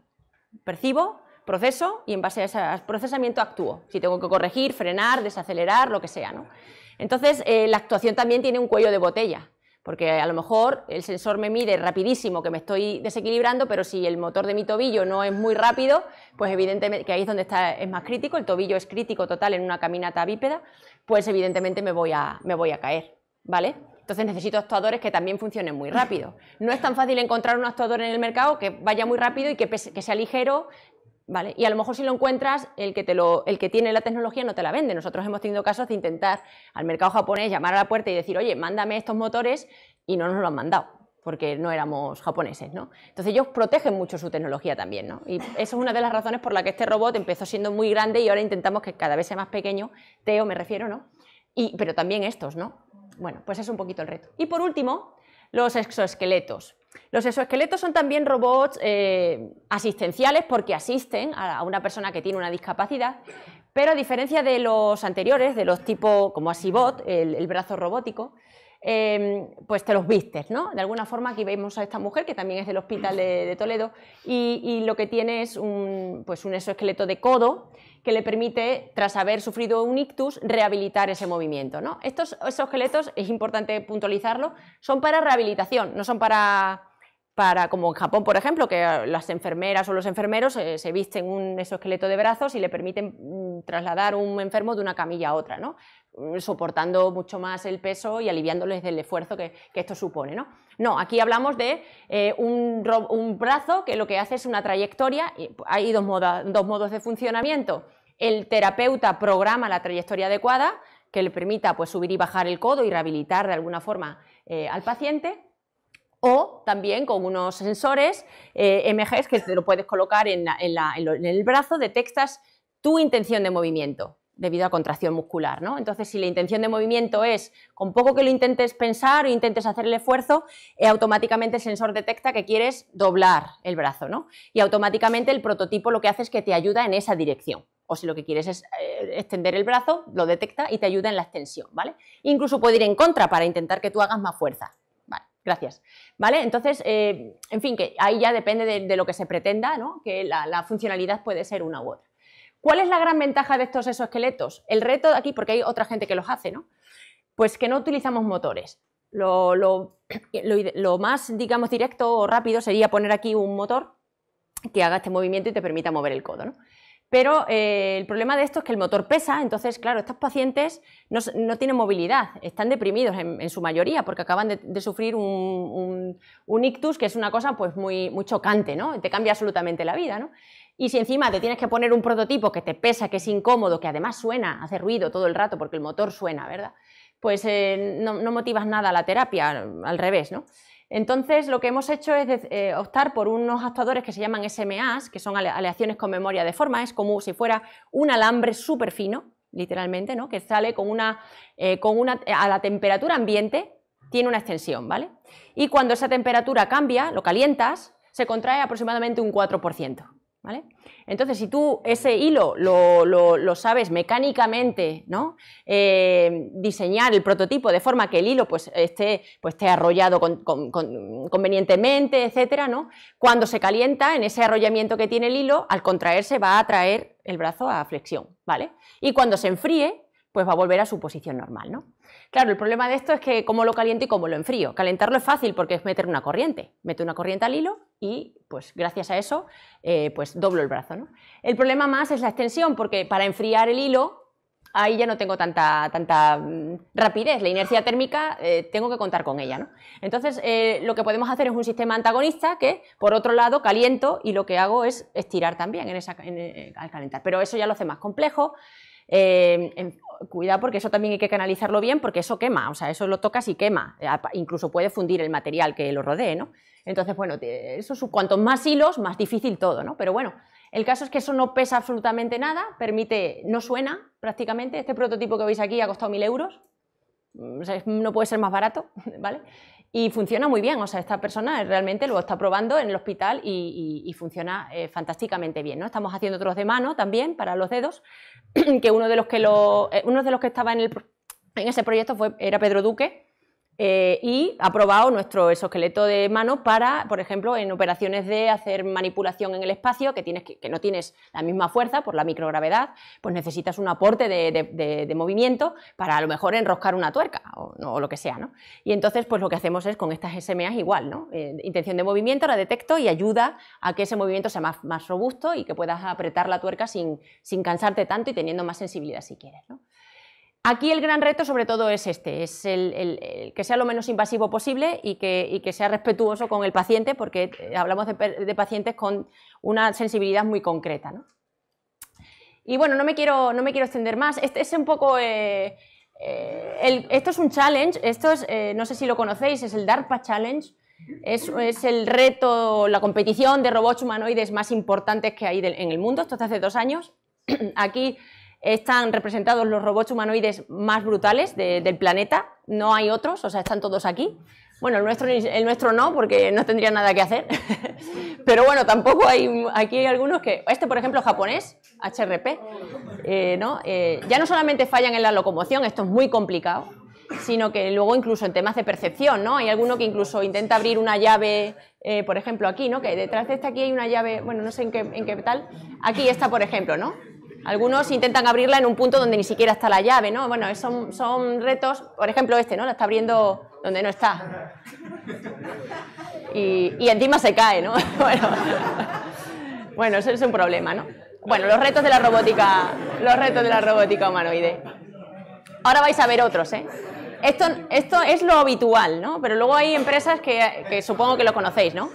Percibo, proceso y en base a ese procesamiento actúo. Si tengo que corregir, frenar, desacelerar, lo que sea. Entonces, eh, la actuación también tiene un cuello de botella. Porque a lo mejor el sensor me mide rapidísimo que me estoy desequilibrando, pero si el motor de mi tobillo no es muy rápido, pues evidentemente, que ahí es donde está, es más crítico, el tobillo es crítico total en una caminata bípeda, pues evidentemente me voy a, me voy a caer, ¿vale? Entonces necesito actuadores que también funcionen muy rápido. No es tan fácil encontrar un actuador en el mercado que vaya muy rápido y que, sea ligero, ¿vale? Y a lo mejor si lo encuentras, el que, tiene la tecnología no te la vende. Nosotros hemos tenido casos de intentar al mercado japonés llamar a la puerta y decir, oye, mándame estos motores y no nos lo han mandado porque no éramos japoneses, ¿no? Entonces ellos protegen mucho su tecnología también, Y eso es una de las razones por la que este robot empezó siendo muy grande y ahora intentamos que cada vez sea más pequeño, Teo me refiero, ¿no? Y, pero también estos, ¿no? Bueno, pues es un poquito el reto. Y por último, los exoesqueletos. Los exoesqueletos son también robots eh, asistenciales porque asisten a una persona que tiene una discapacidad, pero a diferencia de los anteriores, de los tipo como Asibot, el brazo robótico, Em, pues te los vistes, ¿no? De alguna forma aquí vemos a esta mujer que también es del hospital de, Toledo y, lo que tiene es un, pues un exoesqueleto de codo que le permite, tras haber sufrido un ictus, rehabilitar ese movimiento. ¿no? Estos esqueletos es importante puntualizarlo, son para rehabilitación, no son para, como en Japón, por ejemplo, que las enfermeras o los enfermeros eh, se visten un esqueleto de brazos y le permiten mm, trasladar un enfermo de una camilla a otra. ¿no? soportando mucho más el peso y aliviándoles del esfuerzo que, esto supone. ¿no? aquí hablamos de eh, un, brazo que lo que hace es una trayectoria, hay dos, modos de funcionamiento. El terapeuta programa la trayectoria adecuada que le permita pues, subir y bajar el codo y rehabilitar de alguna forma eh, al paciente o también con unos sensores eh, MG MGs que te lo puedes colocar en, el brazo, detectas tu intención de movimiento debido a contracción muscular. ¿no? Entonces, si la intención de movimiento es, con poco que lo intentes pensar o intentes hacer el esfuerzo, eh, automáticamente el sensor detecta que quieres doblar el brazo. ¿no? Y automáticamente el prototipo lo que hace es que te ayuda en esa dirección. O si lo que quieres es eh, extender el brazo, lo detecta y te ayuda en la extensión. ¿vale? Incluso puede ir en contra para intentar que tú hagas más fuerza. Gracias. ¿Vale? Entonces, eh, en fin, que ahí ya depende de, lo que se pretenda, ¿no? Que la funcionalidad puede ser una u otra. ¿Cuál es la gran ventaja de estos exoesqueletos? El reto de aquí, porque hay otra gente que los hace, ¿no? Pues que no utilizamos motores. Lo, [clears throat] lo más, digamos, directo o rápido sería poner aquí un motor que haga este movimiento y te permita mover el codo, ¿no? Pero eh, el problema de esto es que el motor pesa, entonces, claro, estos pacientes no, tienen movilidad, están deprimidos en, su mayoría porque acaban de, sufrir un, ictus, que es una cosa pues muy, chocante, ¿no? Te cambia absolutamente la vida, ¿no? Y si encima te tienes que poner un prototipo que te pesa, que es incómodo, que además suena, hace ruido todo el rato porque el motor suena, ¿verdad? Pues eh, no, no motivas nada a la terapia, al revés, ¿no? Entonces, lo que hemos hecho es eh, optar por unos actuadores que se llaman SMAs, que son aleaciones con memoria de forma, es como si fuera un alambre súper fino, literalmente, ¿no? que sale eh, a la temperatura ambiente, tiene una extensión, ¿vale? Y cuando esa temperatura cambia, lo calientas, se contrae aproximadamente un 4%. Entonces, si tú ese hilo lo, sabes mecánicamente, ¿no? Eh, diseñar el prototipo de forma que el hilo pues, pues, esté, arrollado convenientemente, etcétera, ¿no? Cuando se calienta, en ese arrollamiento que tiene el hilo, al contraerse va a traer el brazo a flexión, ¿vale? Y cuando se enfríe, pues va a volver a su posición normal, Claro, el problema de esto es que cómo lo caliento y cómo lo enfrío. Calentarlo es fácil porque es meter una corriente. Mete una corriente al hilo y pues gracias a eso eh, pues doblo el brazo. ¿no? El problema más es la extensión, porque para enfriar el hilo ahí ya no tengo tanta, tanta mm, rapidez, la inercia térmica eh, tengo que contar con ella. ¿no? Entonces eh, lo que podemos hacer es un sistema antagonista que por otro lado caliento y lo que hago es estirar también en esa, al calentar, pero eso ya lo hace más complejo. cuidado porque eso también hay que canalizarlo bien porque eso quema, o sea, eso lo tocas y quema, incluso puede fundir el material que lo rodee, ¿no? Entonces, bueno, eso más hilos, más difícil todo, ¿no? Pero bueno, el caso es que eso no pesa absolutamente nada, permite, no suena prácticamente. Este prototipo que veis aquí ha costado 1000 euros, no puede ser más barato, [laughs] ¿vale? Y funciona muy bien, o sea, esta persona realmente lo está probando en el hospital y, funciona eh, fantásticamente bien, ¿no? Estamos haciendo otros de mano también para los dedos, [clears throat] que uno de los que, eh, de los que estaba en, en ese proyecto fue, era Pedro Duque, eh, y ha probado nuestro exoesqueleto de mano para, por ejemplo, en operaciones de hacer manipulación en el espacio, que, tienes que, no tienes la misma fuerza por la microgravedad, pues necesitas un aporte de, movimiento para a lo mejor enroscar una tuerca o, lo que sea. ¿no? Y entonces, pues lo que hacemos es con estas SMAs igual, ¿no? Eh, intención de movimiento, la detecto y ayuda a que ese movimiento sea más, robusto y que puedas apretar la tuerca sin, sin cansarte tanto y teniendo más sensibilidad si quieres. ¿no? Aquí el gran reto sobre todo es este, es el, que sea lo menos invasivo posible y que, sea respetuoso con el paciente, porque eh, hablamos de, pacientes con una sensibilidad muy concreta. Y bueno, no me quiero, no me quiero extender más, este es un poco... Eh, eh, esto es un challenge, esto es, no sé si lo conocéis, es el DARPA Challenge, es, el reto, la competición de robots humanoides más importantes que hay en el mundo, esto está hace dos años. [clears throat] Aquí están representados los robots humanoides más brutales del planeta, no hay otros, o sea, están todos aquí. Bueno, el nuestro, no, porque no tendría nada que hacer. [laughs] Pero bueno, tampoco hay. Aquí hay algunos que. Este, por ejemplo, japonés, HRP. Eh, ¿no? Eh, ya no solamente fallan en la locomoción, esto es muy complicado, sino que luego incluso en temas de percepción, ¿no? Hay alguno que incluso intenta abrir una llave, eh, por ejemplo, aquí, ¿no? Que detrás de esta aquí hay una llave, bueno, no sé en qué, en qué tal. Aquí está, por ejemplo, ¿no? Algunos intentan abrirla en un punto donde ni siquiera está la llave, ¿no? Bueno, son, son retos, por ejemplo este, ¿no? La está abriendo donde no está. Y, encima se cae, ¿no? [laughs] Bueno, bueno, eso es un problema, ¿no? Bueno, los retos de la robótica, los retos de la robótica humanoide. Ahora vais a ver otros, ¿eh? Esto, esto es lo habitual, ¿no? Pero luego hay empresas que, que supongo que lo conocéis, ¿no?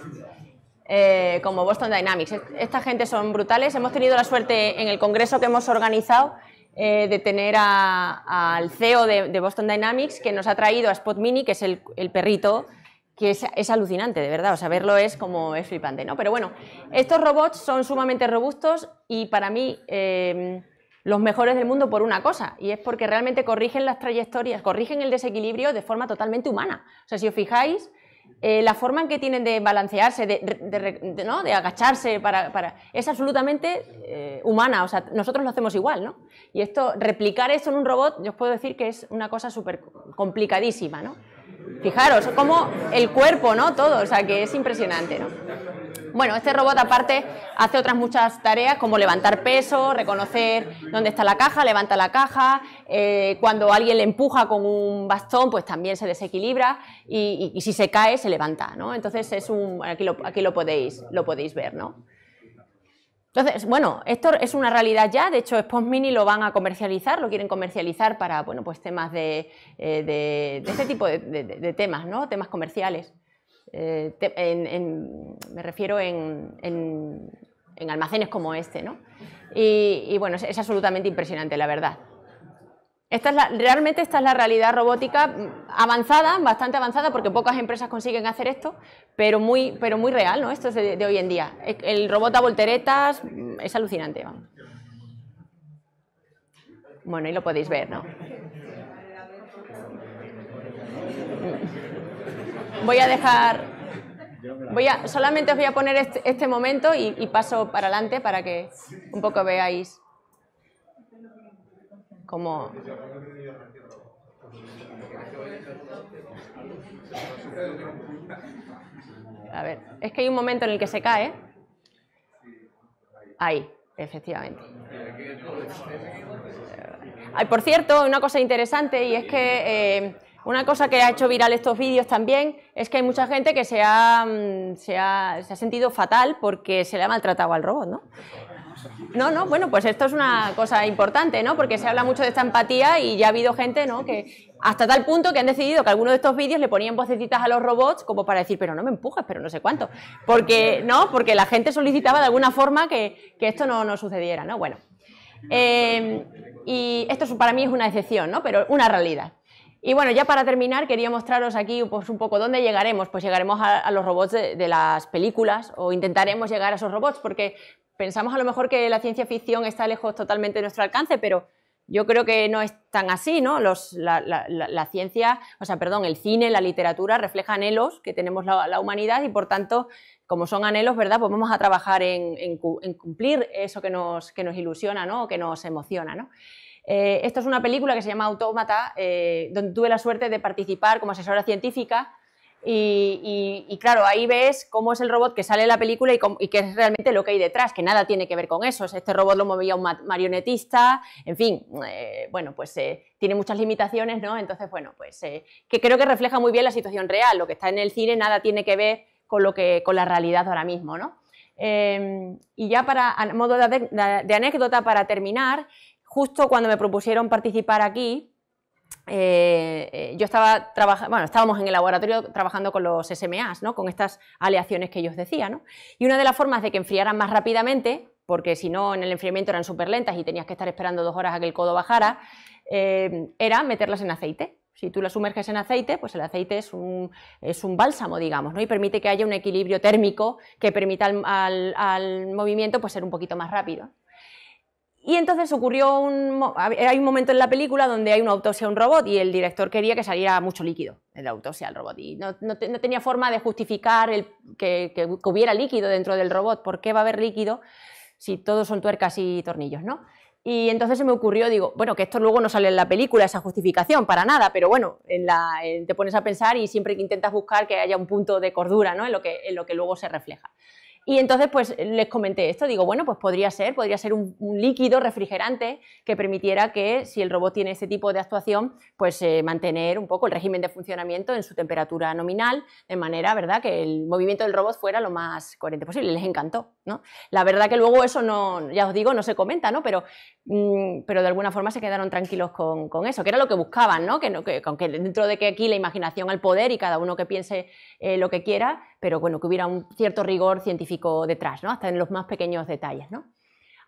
Eh, como Boston Dynamics. Esta gente son brutales. Hemos tenido la suerte en el congreso que hemos organizado eh, de tener al CEO de, Boston Dynamics que nos ha traído a Spot Mini, que es el, perrito, que es, alucinante, de verdad. O sea, verlo es como es flipante, ¿no? Pero bueno, estos robots son sumamente robustos y para mí eh, los mejores del mundo por una cosa, y es porque realmente corrigen las trayectorias, corrigen el desequilibrio de forma totalmente humana. O sea, si os fijáis, eh, la forma en que tienen de balancearse, de, agacharse, para, es absolutamente eh, humana. O sea, nosotros lo hacemos igual, ¿no? Y esto, replicar esto en un robot, yo os puedo decir que es una cosa súper complicadísima, ¿no? Fijaros, como el cuerpo, ¿no? Todo, o sea, que es impresionante, bueno, este robot aparte hace otras muchas tareas como levantar peso, reconocer dónde está la caja, levanta la caja, eh, cuando alguien le empuja con un bastón, pues también se desequilibra y, si se cae se levanta, ¿no? Entonces es un, aquí lo, podéis, lo podéis ver, ¿no? Entonces, bueno, esto es una realidad ya, de hecho Spons Mini lo van a comercializar, lo quieren comercializar para, bueno, pues temas de, eh, de, este tipo de, de, temas, ¿no? Temas comerciales. Eh, me refiero en, almacenes como este, ¿no? Y, bueno, es, absolutamente impresionante, la verdad. Esta es la, realmente esta es la realidad robótica avanzada, bastante avanzada, porque pocas empresas consiguen hacer esto, pero muy, pero muy real, ¿no? Esto es de, hoy en día. El robot a volteretas mm, es alucinante, Bueno, y lo podéis ver, ¿no? voy a dejar Voy a, solamente os voy a poner este, este momento y, paso para adelante para que un poco veáis cómo... A ver, es que hay un momento en el que se cae. Ahí, efectivamente. por cierto, una cosa interesante y es que... Eh, una cosa que ha hecho viral estos vídeos también es que hay mucha gente que mm, se ha, se ha, sentido fatal porque se le ha maltratado al robot, ¿no? No, no, bueno, pues esto es una cosa importante, ¿no? Porque se habla mucho de esta empatía y ya ha habido gente, ¿no? Que hasta tal punto que han decidido que algunos de estos vídeos le ponían vocecitas a los robots como para decir, pero no me empujes, pero no sé cuánto. Porque, ¿no? Porque la gente solicitaba de alguna forma que, esto no, sucediera, ¿no? Bueno. Eh, y esto para mí es una excepción, ¿no? Pero una realidad. Y bueno, ya para terminar, quería mostraros aquí pues, un poco dónde llegaremos. Pues llegaremos a, los robots de, las películas o intentaremos llegar a esos robots porque pensamos a lo mejor que la ciencia ficción está lejos totalmente de nuestro alcance, pero yo creo que no es tan así, ¿no? la, ciencia, o sea, perdón, el cine, la literatura refleja anhelos que tenemos la, humanidad y por tanto, como son anhelos, ¿verdad? Pues vamos a trabajar en, cumplir eso que nos, que nos ilusiona, ¿no? O que nos emociona, ¿no? Eh, esto es una película que se llama Autómata, eh, donde tuve la suerte de participar como asesora científica. Y, claro, ahí ves cómo es el robot que sale en la película y, qué es realmente lo que hay detrás, que nada tiene que ver con eso. Este robot lo movía un marionetista, en fin, eh, bueno, pues tiene muchas limitaciones, ¿no? Entonces, bueno, pues que creo que refleja muy bien la situación real. Lo que está en el cine nada tiene que ver con, lo que, con la realidad ahora mismo, ¿no? y ya para a modo de anécdota, para terminar, justo cuando me propusieron participar aquí, eh, eh, yo estaba trabajando, bueno, estábamos en el laboratorio trabajando con los SMAs, ¿no? Con estas aleaciones que ellos decían, decía, ¿no? Y una de las formas de que enfriaran más rápidamente, porque si no en el enfriamiento eran súper lentas y tenías que estar esperando dos horas a que el codo bajara, eh, era meterlas en aceite. Si tú las sumerges en aceite, pues el aceite es un, bálsamo, digamos, ¿no? y permite que haya un equilibrio térmico que permita al, al movimiento pues, ser un poquito más rápido. Y entonces ocurrió un. Hay un momento en la película donde hay una autopsia a un robot y el director quería que saliera mucho líquido en la autopsia al robot. Y no, tenía forma de justificar el, que, hubiera líquido dentro del robot. ¿Por qué va a haber líquido si todos son tuercas y tornillos, no? Y entonces se me ocurrió, digo, bueno, que esto luego no sale en la película, esa justificación, para nada, pero bueno, te pones a pensar y siempre que intentas buscar que haya un punto de cordura ¿no? lo que, en lo que luego se refleja. Y entonces, pues les comenté esto. Digo, bueno, pues podría ser, podría ser un, líquido refrigerante que permitiera que, si el robot tiene este tipo de actuación, pues eh, mantener un poco el régimen de funcionamiento en su temperatura nominal, de manera, ¿verdad?, que el movimiento del robot fuera lo más coherente posible. Les encantó, ¿no? La verdad que luego eso no, ya os digo, no se comenta, ¿no? Pero, mm, pero de alguna forma se quedaron tranquilos con, eso, que era lo que buscaban, ¿no? Que, no, que, dentro de que aquí la imaginación al poder y cada uno que piense eh, lo que quiera, pero bueno, que hubiera un cierto rigor científico detrás, ¿no? Hasta en los más pequeños detalles,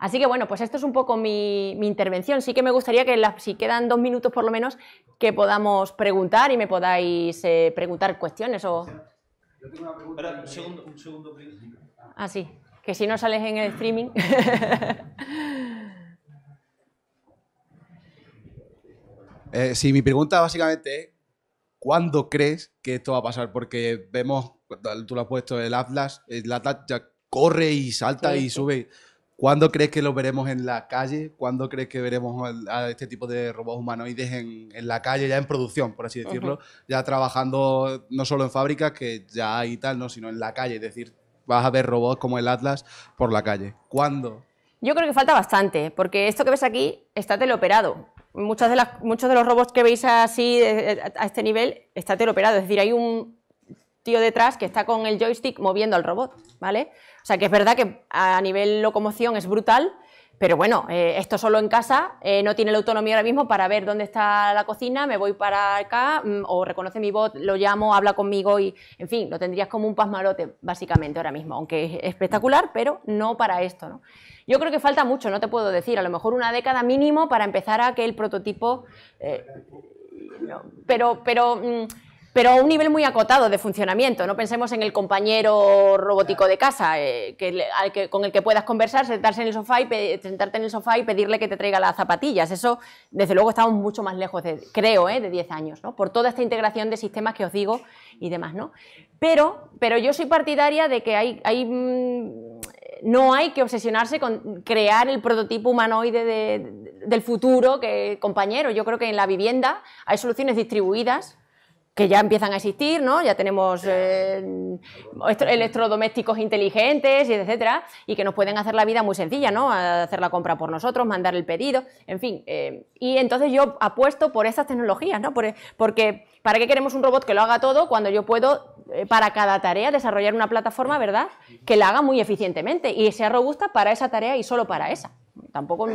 Así que bueno, pues esto es un poco mi, intervención. Sí que me gustaría que si quedan dos minutos por lo menos, que podamos preguntar y me podáis eh, preguntar cuestiones o... Yo tengo una pregunta. un segundo, un segundo, Ah, sí. Que si no sales en el streaming. [laughs] eh, sí, mi pregunta básicamente es, ¿cuándo crees que esto va a pasar? Porque vemos tú lo has puesto, el Atlas, el Atlas ya corre y salta y sube. ¿Cuándo crees que lo veremos en la calle? ¿Cuándo crees que veremos a este tipo de robots humanoides en, en la calle, ya en producción, por así decirlo? Ya trabajando no solo en fábricas, que ya hay tal, ¿no? sino en la calle. Es decir, vas a ver robots como el Atlas por la calle. ¿Cuándo? Yo creo que falta bastante, porque esto que ves aquí está teleoperado. Muchas de las, muchos de los robots que veis así eh, eh, a este nivel está teleoperado, es decir, hay un, detrás que está con el joystick moviendo al robot, ¿vale? O sea que es verdad que a nivel locomoción es brutal, pero bueno, eh, esto solo en casa, eh, no tiene la autonomía ahora mismo para ver dónde está la cocina, me voy para acá, mm, o reconoce mi voz, lo llamo, habla conmigo y, en fin, lo tendrías como un pasmarote básicamente ahora mismo, aunque es espectacular, pero no para esto, Yo creo que falta mucho, no te puedo decir, a lo mejor una década mínimo para empezar a que el prototipo... Eh, pero, pero mm, pero a un nivel muy acotado de funcionamiento. No pensemos en el compañero robótico de casa, eh, con el que puedas conversar, sentarse en el sofá y sentarte en el sofá y pedirle que te traiga las zapatillas. Eso, desde luego, estamos mucho más lejos, creo, eh, de 10 años, por toda esta integración de sistemas que os digo y demás. Pero, yo soy partidaria de que mm, no hay que obsesionarse con crear el prototipo humanoide del futuro que, compañero. Yo creo que en la vivienda hay soluciones distribuidas que ya empiezan a existir, ¿no? Ya tenemos eh, electrodomésticos inteligentes, etcétera, y que nos pueden hacer la vida muy sencilla, ¿no? Hacer la compra por nosotros, mandar el pedido, en fin. Eh, y entonces yo apuesto por estas tecnologías, ¿no? E, porque ¿para qué queremos un robot que lo haga todo cuando yo puedo eh, para cada tarea desarrollar una plataforma, ¿verdad?, que la haga muy eficientemente y sea robusta para esa tarea y solo para esa. Tampoco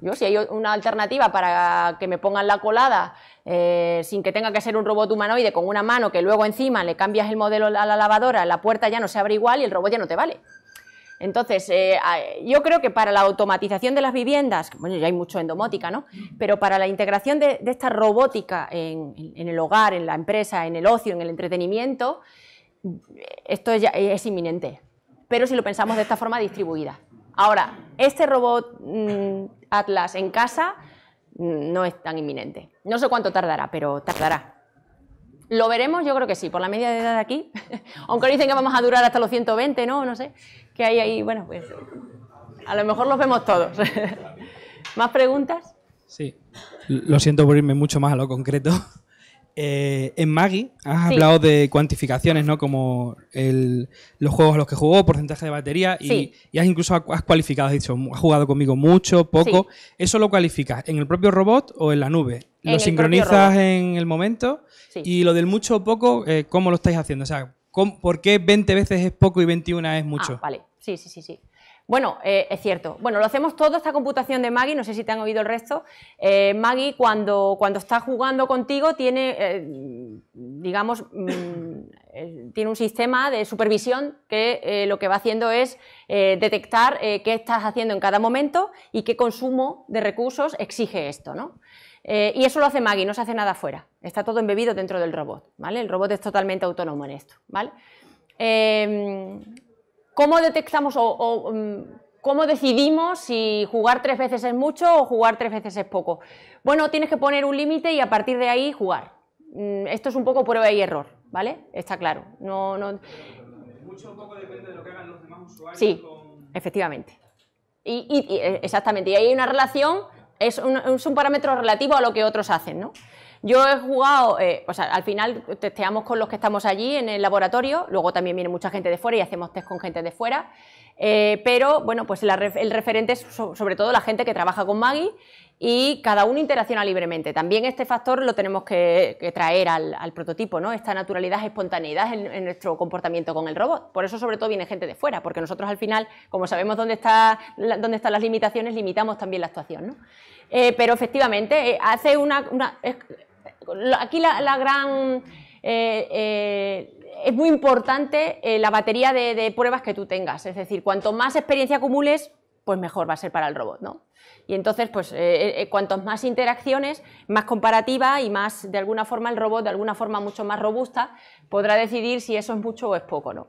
yo si hay una alternativa para que me pongan la colada eh, sin que tenga que ser un robot humanoide con una mano que luego encima le cambias el modelo a la lavadora, la puerta ya no se abre igual y el robot ya no te vale. Entonces, eh, yo creo que para la automatización de las viviendas, bueno, ya hay mucho en domótica, ¿no? Pero para la integración de, esta robótica en, el hogar, en la empresa, en el ocio, en el entretenimiento, esto es inminente. Pero si lo pensamos de esta forma distribuida. Ahora, este robot mm, Atlas en casa mm, no es tan inminente. No sé cuánto tardará, pero tardará. ¿Lo veremos? Yo creo que sí, por la media de edad aquí. [laughs] Aunque dicen que vamos a durar hasta los 120, ¿no? No sé que hay ahí. Bueno, pues a lo mejor los vemos todos. [laughs] ¿Más preguntas? Sí, lo siento por irme mucho más a lo concreto. Eh, en Maggie has hablado de cuantificaciones, ¿no? Como los juegos a los que jugó, porcentaje de batería y, y has incluso has cualificado, has dicho, ha jugado conmigo mucho, poco. ¿Eso lo cualificas en el propio robot o en la nube? ¿Lo sincronizas en el momento? Y lo del mucho o poco, eh, ¿cómo lo estáis haciendo? O ¿por qué 20 veces es poco y 21 es ah, mucho? vale, sí, sí, sí, sí. Bueno, eh, es cierto. Bueno, lo hacemos todo, esta computación de Maggie, no sé si te han oído el resto. Eh, Maggie, cuando, cuando está jugando contigo, tiene, eh, digamos, mm, tiene un sistema de supervisión que lo que va haciendo es detectar qué estás haciendo en cada momento y qué consumo de recursos exige esto, ¿no? Eh, y eso lo hace Maggie, no se hace nada afuera, Está todo embebido dentro del robot, ¿vale? El robot es totalmente autónomo en esto, ¿vale? Em, ¿Cómo detectamos o, mm, ¿Cómo decidimos si jugar tres veces es mucho o jugar tres veces es poco? Bueno, tienes que poner un límite y a partir de ahí jugar. Mm, esto es un poco prueba y error, ¿vale? Está claro. Mucho o poco depende de lo que hagan los demás usuarios. Sí, efectivamente. exactamente. Y ahí hay una relación es un, parámetro relativo a lo que otros hacen, ¿no? Yo he jugado, eh, o sea, al final testeamos con los que estamos allí en el laboratorio, luego también viene mucha gente de fuera y hacemos test con gente de fuera. Eh, pero bueno, pues el referente es sobre todo la gente que trabaja con Maggie y cada uno interacciona libremente. También este factor lo tenemos que, traer al, prototipo, ¿no? Esta naturalidad, espontaneidad en, nuestro comportamiento con el robot. Por eso, sobre todo, viene gente de fuera, porque nosotros al final, como sabemos dónde, está, dónde están las limitaciones, limitamos también la actuación, eh, pero efectivamente, eh, hace una. aquí la, gran es muy importante eh, la batería de, pruebas que tú tengas. Es decir, cuanto más experiencia acumules, pues mejor va a ser para el robot, ¿no? Y entonces, pues, eh, eh, eh cuantas más interacciones, más comparativa y más, de alguna forma, el robot, de alguna forma mucho más robusta, podrá decidir si eso es mucho o es poco, ¿no?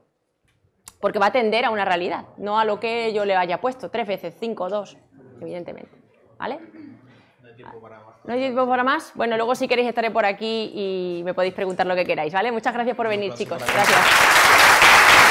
Porque va a tender a una realidad, no a lo que yo le haya puesto, tres veces, cinco, dos, evidentemente, ¿vale? No hay tiempo para ¿No hay tiempo para más? Bueno, luego si queréis estaré por aquí y me podéis preguntar lo que queráis, ¿vale? Muchas gracias por venir, chicos. gracias.